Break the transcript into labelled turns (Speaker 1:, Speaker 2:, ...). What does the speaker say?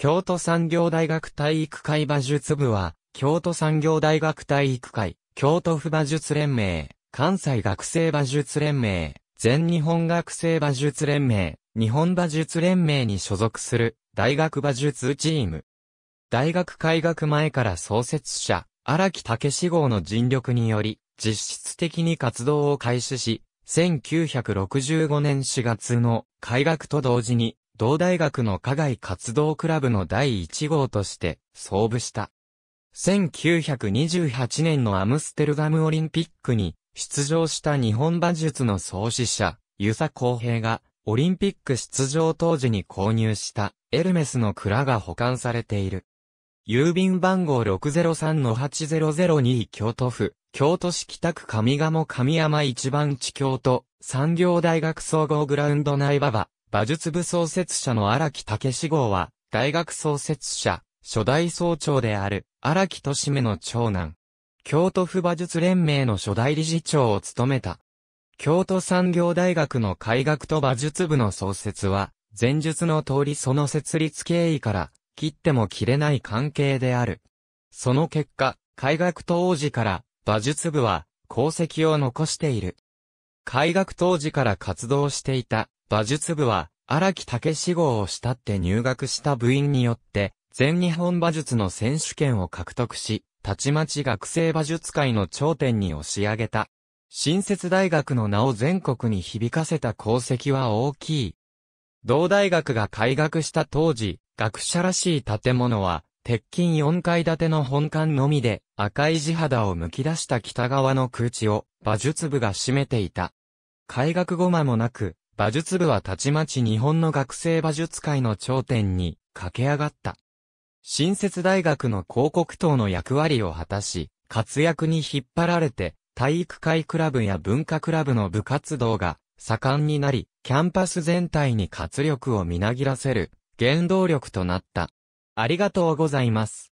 Speaker 1: 京都産業大学体育会馬術部は、京都産業大学体育会、京都府馬術連盟、関西学生馬術連盟、全日本学生馬術連盟、日本馬術連盟に所属する大学馬術チーム。大学開学前から創設者、荒木武志号の尽力により、実質的に活動を開始し、1965年4月の開学と同時に、同大学の課外活動クラブの第1号として創部した。1928年のアムステルダムオリンピックに出場した日本馬術の創始者、ユ佐公平がオリンピック出場当時に購入したエルメスの蔵が保管されている。郵便番号603-8002京都府、京都市北区上賀茂上山一番地京都、産業大学総合グラウンド内馬場、馬術部創設者の荒木武志号は、大学創設者、初代総長である、荒木俊目の長男。京都府馬術連盟の初代理事長を務めた。京都産業大学の開学と馬術部の創設は、前述の通りその設立経緯から、切っても切れない関係である。その結果、開学当時から、馬術部は、功績を残している。開学当時から活動していた、馬術部は、荒木武志号を慕って入学した部員によって、全日本馬術の選手権を獲得し、たちまち学生馬術界の頂点に押し上げた。新設大学の名を全国に響かせた功績は大きい。同大学が開学した当時、学者らしい建物は、鉄筋4階建ての本館のみで、赤い地肌を剥き出した北側の空地を、馬術部が占めていた。開学後間もなく、馬術部はたちまち日本の学生馬術界の頂点に駆け上がった。新設大学の広告塔の役割を果たし、活躍に引っ張られて、体育会クラブや文化クラブの部活動が盛んになり、キャンパス全体に活力をみなぎらせる原動力となった。ありがとうございます。